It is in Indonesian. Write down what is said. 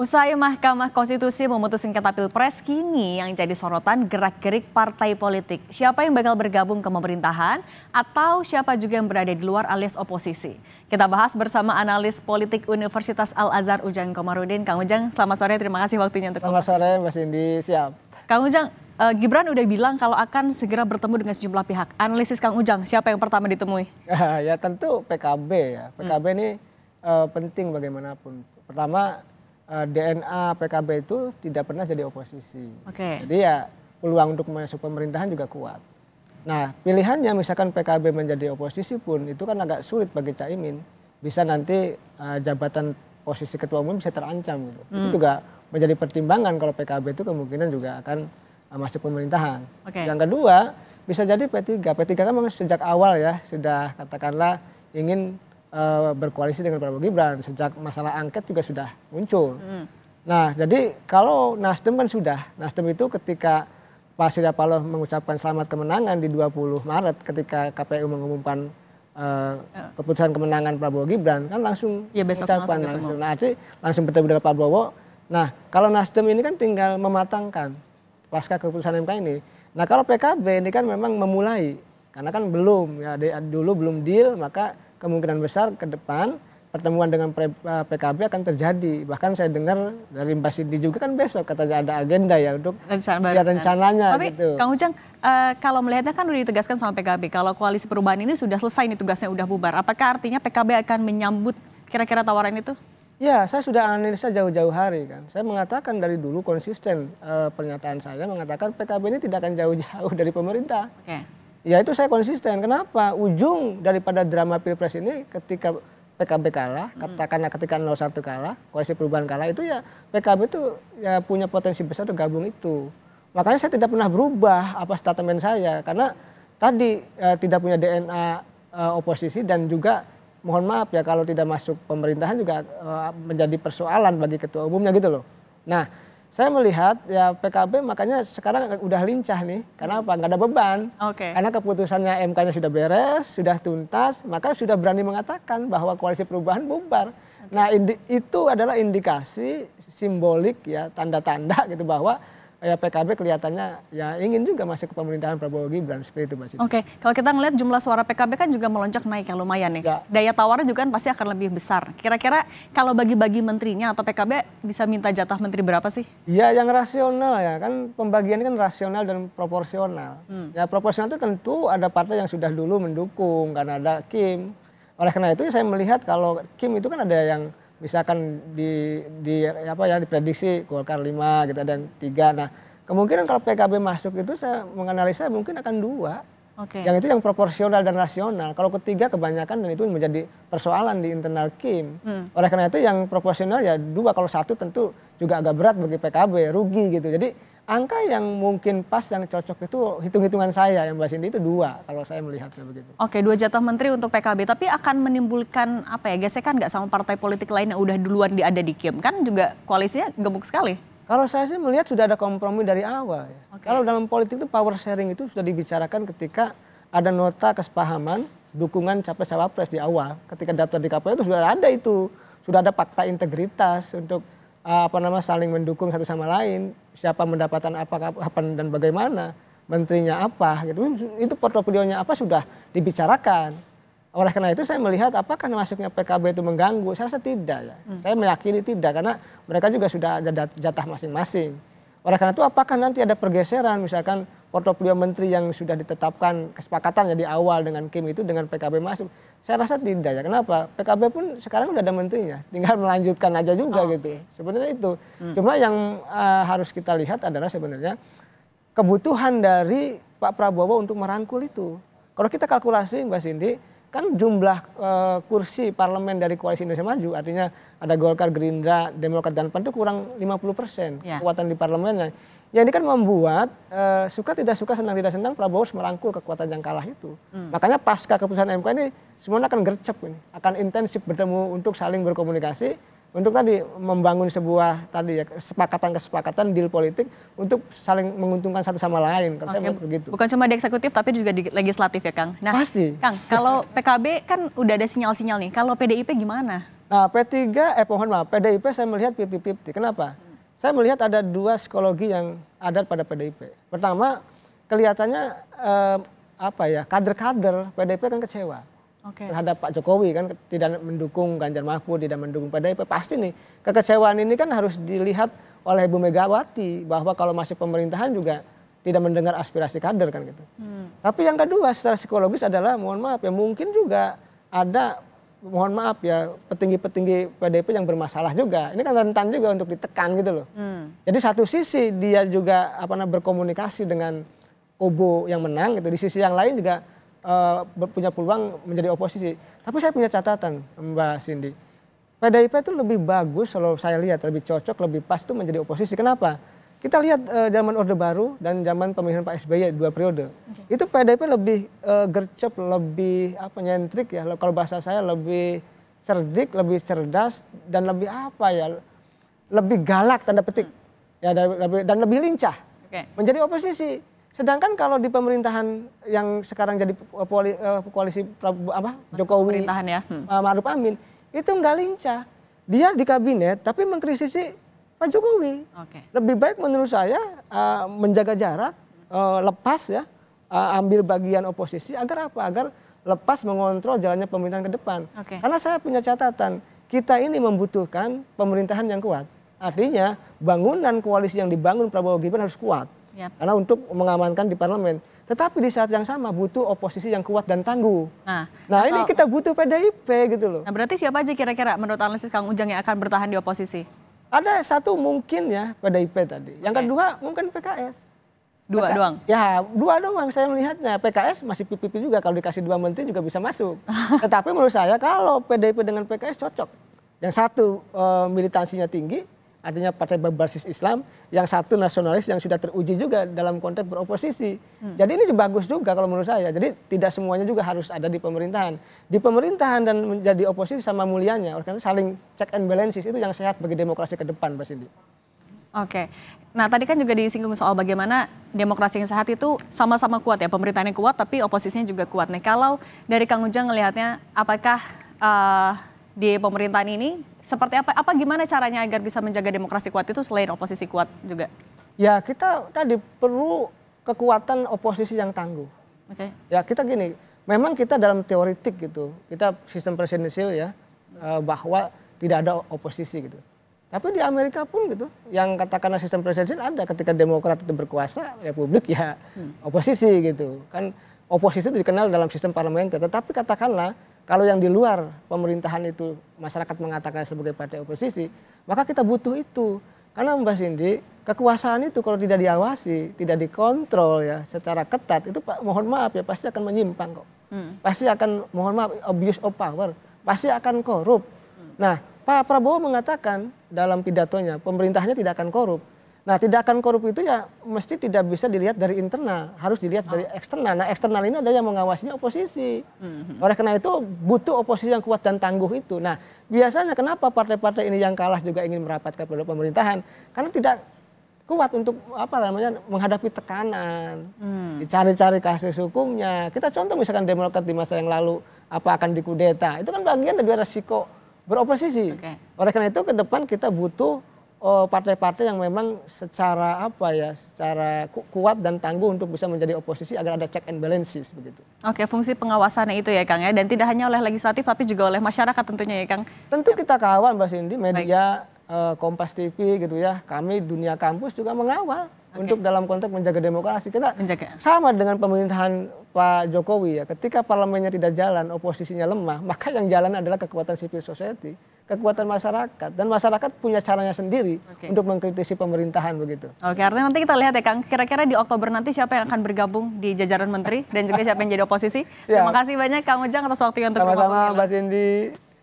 Usai Mahkamah Konstitusi memutus sengketa Pilpres, kini yang jadi sorotan gerak-gerik partai politik. Siapa yang bakal bergabung ke pemerintahan atau siapa juga yang berada di luar alias oposisi. Kita bahas bersama analis politik Universitas Al-Azhar Ujang Komarudin. Kang Ujang, selamat sore. Terima kasih waktunya untuk Selamat sore, Mas Indi. Siap. Kang Ujang, uh, Gibran udah bilang kalau akan segera bertemu dengan sejumlah pihak. Analisis Kang Ujang, siapa yang pertama ditemui? ya tentu PKB ya. PKB hmm. ini uh, penting bagaimanapun. Pertama Eh, DNA PKB itu tidak pernah jadi oposisi. Okay. Jadi ya peluang untuk masuk pemerintahan juga kuat. Nah pilihannya misalkan PKB menjadi oposisi pun itu kan agak sulit bagi Caimin. Bisa nanti uh, jabatan posisi ketua umum bisa terancam gitu. Hmm. Itu juga menjadi pertimbangan kalau PKB itu kemungkinan juga akan uh, masuk pemerintahan. Okay. Yang kedua bisa jadi P3. P3 kan memang sejak awal ya sudah katakanlah ingin Eh, berkoalisi dengan Prabowo Gibran sejak masalah angket juga sudah muncul. Hmm. Nah, jadi kalau Nasdem kan sudah, Nasdem itu ketika Pak Surya Paloh mengucapkan selamat kemenangan di 20 Maret ketika KPU mengumumkan uh, keputusan kemenangan Prabowo Gibran kan langsung ya, besok mengucapkan langsung, langsung. Nah, langsung bertemu dengan Pak Prabowo. Nah, kalau Nasdem ini kan tinggal mematangkan pasca keputusan MK ini. Nah, kalau PKB ini kan memang memulai karena kan belum ya dulu belum deal maka kemungkinan besar ke depan pertemuan dengan PKB eh, akan terjadi. Bahkan saya dengar dari Mbak Sidi juga kan besok katanya ada agenda ya untuk Rencana baru, ya kan? rencananya. Tapi gitu. Kang Ujang, uh, kalau melihatnya kan sudah ditegaskan sama PKB, kalau koalisi perubahan ini sudah selesai nih tugasnya sudah bubar. Apakah artinya PKB akan menyambut kira-kira tawaran itu? Ya, saya sudah analisa jauh-jauh hari kan. Saya mengatakan dari dulu konsisten e, pernyataan saya mengatakan PKB ini tidak akan jauh-jauh dari pemerintah. Okay. Ya itu saya konsisten. Kenapa? Ujung daripada drama pilpres ini ketika PKB kalah, hmm. katakanlah ketika 01 kalah, koalisi perubahan kalah itu ya PKB itu ya punya potensi besar untuk gabung itu. Makanya saya tidak pernah berubah apa statement saya karena tadi eh, tidak punya DNA eh, oposisi dan juga mohon maaf ya kalau tidak masuk pemerintahan juga eh, menjadi persoalan bagi ketua umumnya gitu loh. Nah, saya melihat ya PKB makanya sekarang udah lincah nih. Karena apa? Nggak ada beban. Okay. Karena keputusannya MK-nya sudah beres, sudah tuntas, maka sudah berani mengatakan bahwa koalisi perubahan bubar. Okay. Nah, itu adalah indikasi simbolik ya, tanda-tanda gitu bahwa ya PKB kelihatannya ya ingin juga masuk ke pemerintahan Prabowo Gibran seperti itu Mas. Oke, okay. kalau kita ngelihat jumlah suara PKB kan juga melonjak naik yang lumayan nih. Ya. ya. Daya tawarnya juga kan pasti akan lebih besar. Kira-kira kalau bagi-bagi menterinya atau PKB bisa minta jatah menteri berapa sih? Ya yang rasional ya kan pembagian kan rasional dan proporsional. Hmm. Ya proporsional itu tentu ada partai yang sudah dulu mendukung karena ada Kim. Oleh karena itu saya melihat kalau Kim itu kan ada yang misalkan di, di apa ya diprediksi Golkar 5 gitu dan yang 3. Nah, kemungkinan kalau PKB masuk itu saya menganalisa mungkin akan dua. Okay. Yang itu yang proporsional dan rasional. Kalau ketiga kebanyakan dan itu menjadi persoalan di internal Kim. Hmm. Oleh karena itu yang proporsional ya dua. Kalau satu tentu juga agak berat bagi PKB, rugi gitu. Jadi angka yang mungkin pas yang cocok itu hitung-hitungan saya yang bahas ini itu dua kalau saya melihatnya begitu. Oke dua jatah menteri untuk PKB tapi akan menimbulkan apa ya gesekan nggak sama partai politik lain yang udah duluan ada di Kim kan juga koalisinya gemuk sekali. Kalau saya sih melihat sudah ada kompromi dari awal. Ya. Okay. Kalau dalam politik itu power sharing itu sudah dibicarakan ketika ada nota kesepahaman dukungan capres cawapres di awal. Ketika daftar di KPU itu sudah ada itu, sudah ada fakta integritas untuk Eh, apa nama saling mendukung satu sama lain, siapa mendapatkan apa kapan dan bagaimana, menterinya apa gitu. Itu portofolionya apa sudah dibicarakan. Oleh karena itu saya melihat apakah masuknya PKB itu mengganggu? Saya rasa tidak ya. Hmm. Saya meyakini tidak karena mereka juga sudah ada jatah masing-masing. Oleh karena itu apakah nanti ada pergeseran misalkan portofolio menteri yang sudah ditetapkan ya di awal dengan Kim itu dengan PKB masuk? Saya rasa tidak ya. Kenapa? PKB pun sekarang sudah ada menterinya, tinggal melanjutkan aja juga oh, gitu. Sebenarnya itu. Hmm. Cuma yang uh, harus kita lihat adalah sebenarnya kebutuhan dari Pak Prabowo untuk merangkul itu. Kalau kita kalkulasi Mbak Cindy, kan jumlah e, kursi parlemen dari koalisi Indonesia Maju artinya ada Golkar, Gerindra, Demokrat dan PAN itu kurang 50 persen ya. kekuatan di parlemennya. Ya ini kan membuat e, suka tidak suka senang tidak senang Prabowo merangkul kekuatan yang kalah itu. Hmm. Makanya pasca keputusan MK ini semuanya akan gercep ini, akan intensif bertemu untuk saling berkomunikasi, untuk tadi membangun sebuah tadi ya kesepakatan-kesepakatan deal politik untuk saling menguntungkan satu sama lain. Kalau okay. saya begitu. Bukan cuma di eksekutif tapi juga di legislatif ya Kang. Nah, Pasti. Kang, kalau PKB kan udah ada sinyal-sinyal nih. Kalau PDIP gimana? Nah, P3 eh mohon maaf, PDIP saya melihat pipi pipi. Kenapa? Hmm. Saya melihat ada dua psikologi yang ada pada PDIP. Pertama, kelihatannya eh, apa ya kader-kader PDIP kan kecewa okay. terhadap Pak Jokowi kan tidak mendukung Ganjar Mahfud, tidak mendukung PDIP. Pasti nih kekecewaan ini kan harus dilihat oleh Ibu Megawati bahwa kalau masih pemerintahan juga tidak mendengar aspirasi kader kan gitu. Hmm. Tapi yang kedua secara psikologis adalah mohon maaf ya mungkin juga ada mohon maaf ya petinggi-petinggi PDIP yang bermasalah juga. Ini kan rentan juga untuk ditekan gitu loh. Hmm. Jadi satu sisi dia juga apa namanya berkomunikasi dengan Obo yang menang gitu. Di sisi yang lain juga uh, punya peluang menjadi oposisi. Tapi saya punya catatan Mbak Cindy. PDIP itu lebih bagus kalau saya lihat, lebih cocok, lebih pas itu menjadi oposisi. Kenapa? Kita lihat uh, zaman Orde Baru dan zaman pemilihan Pak SBY dua periode. Okay. Itu PDIP lebih uh, gercep, lebih apa nyentrik ya. Kalau bahasa saya lebih cerdik, lebih cerdas dan lebih apa ya? Lebih galak tanda petik. Hmm. Ya dan lebih, dan lebih lincah. Okay. Menjadi oposisi. Sedangkan kalau di pemerintahan yang sekarang jadi poli, eh, koalisi Prabu, apa Mas Jokowi pemerintahan ya. Hmm. Maruf Amin itu nggak lincah. Dia di kabinet tapi mengkritisi Pak Jokowi. Okay. Lebih baik menurut saya uh, menjaga jarak, uh, lepas ya, uh, ambil bagian oposisi agar apa? Agar lepas mengontrol jalannya pemerintahan ke depan. Okay. Karena saya punya catatan, kita ini membutuhkan pemerintahan yang kuat. Artinya bangunan koalisi yang dibangun Prabowo Gibran harus kuat. Yep. Karena untuk mengamankan di parlemen. Tetapi di saat yang sama butuh oposisi yang kuat dan tangguh. Nah, nah ini kita butuh PDIP gitu loh. Nah berarti siapa aja kira-kira menurut analisis Kang Ujang yang akan bertahan di oposisi? Ada satu mungkin ya PDIP tadi. Yang okay. kedua mungkin PKS. Dua PK, doang? Ya, dua doang saya melihatnya. PKS masih pipi juga. Kalau dikasih dua menteri juga bisa masuk. Tetapi menurut saya kalau PDIP dengan PKS cocok. Yang satu eh, militansinya tinggi, adanya partai berbasis Islam, yang satu nasionalis yang sudah teruji juga dalam konteks beroposisi. Hmm. Jadi ini bagus juga kalau menurut saya. Jadi tidak semuanya juga harus ada di pemerintahan. Di pemerintahan dan menjadi oposisi sama mulianya. Oleh karena saling check and balances itu yang sehat bagi demokrasi ke depan, Mbak Cindy. Oke. Nah, tadi kan juga disinggung soal bagaimana demokrasi yang sehat itu sama-sama kuat ya, pemerintahan kuat tapi oposisinya juga kuat. Nih, kalau dari Kang Ujang melihatnya apakah uh, di pemerintahan ini seperti apa apa gimana caranya agar bisa menjaga demokrasi kuat itu selain oposisi kuat juga ya kita tadi perlu kekuatan oposisi yang tangguh oke okay. ya kita gini memang kita dalam teoritik gitu kita sistem presidensial ya eh, bahwa tidak ada oposisi gitu tapi di Amerika pun gitu, yang katakanlah sistem presidensial ada ketika Demokrat itu berkuasa, Republik ya hmm. oposisi gitu. Kan oposisi itu dikenal dalam sistem parlementer. Tetapi katakanlah kalau yang di luar pemerintahan itu masyarakat mengatakan sebagai partai oposisi, maka kita butuh itu. Karena Mbak Cindy, kekuasaan itu kalau tidak diawasi, tidak dikontrol ya secara ketat, itu Pak mohon maaf ya pasti akan menyimpang kok. Hmm. Pasti akan mohon maaf abuse of power, pasti akan korup. Hmm. Nah, Pak Prabowo mengatakan dalam pidatonya, pemerintahnya tidak akan korup. Nah, tindakan korup itu ya mesti tidak bisa dilihat dari internal, harus dilihat dari oh. eksternal. Nah, eksternal ini ada yang mengawasinya oposisi. Mm-hmm. Oleh karena itu butuh oposisi yang kuat dan tangguh itu. Nah, biasanya kenapa partai-partai ini yang kalah juga ingin merapat kepada pemerintahan? Karena tidak kuat untuk apa namanya menghadapi tekanan, hmm. dicari-cari kasus hukumnya. Kita contoh misalkan Demokrat di masa yang lalu apa akan dikudeta, itu kan bagian dari resiko beroposisi. Okay. Oleh karena itu ke depan kita butuh Oh, partai-partai yang memang secara apa ya, secara kuat dan tangguh untuk bisa menjadi oposisi agar ada check and balances begitu. Oke, fungsi pengawasannya itu ya Kang ya, dan tidak hanya oleh legislatif tapi juga oleh masyarakat tentunya ya Kang. Tentu ya. kita kawal Mbak Cindy, media, Baik. Eh, Kompas TV gitu ya, kami dunia kampus juga mengawal okay. untuk dalam konteks menjaga demokrasi. Kita menjaga. sama dengan pemerintahan Pak Jokowi ya, ketika parlemennya tidak jalan, oposisinya lemah, maka yang jalan adalah kekuatan civil society kekuatan masyarakat dan masyarakat punya caranya sendiri okay. untuk mengkritisi pemerintahan begitu. Oke, okay, artinya nanti kita lihat ya Kang, kira-kira di Oktober nanti siapa yang akan bergabung di jajaran menteri dan juga siapa yang jadi oposisi. Siap. Terima kasih banyak Kang Ujang atas waktu yang untuk Sama-sama Mbak Cindy.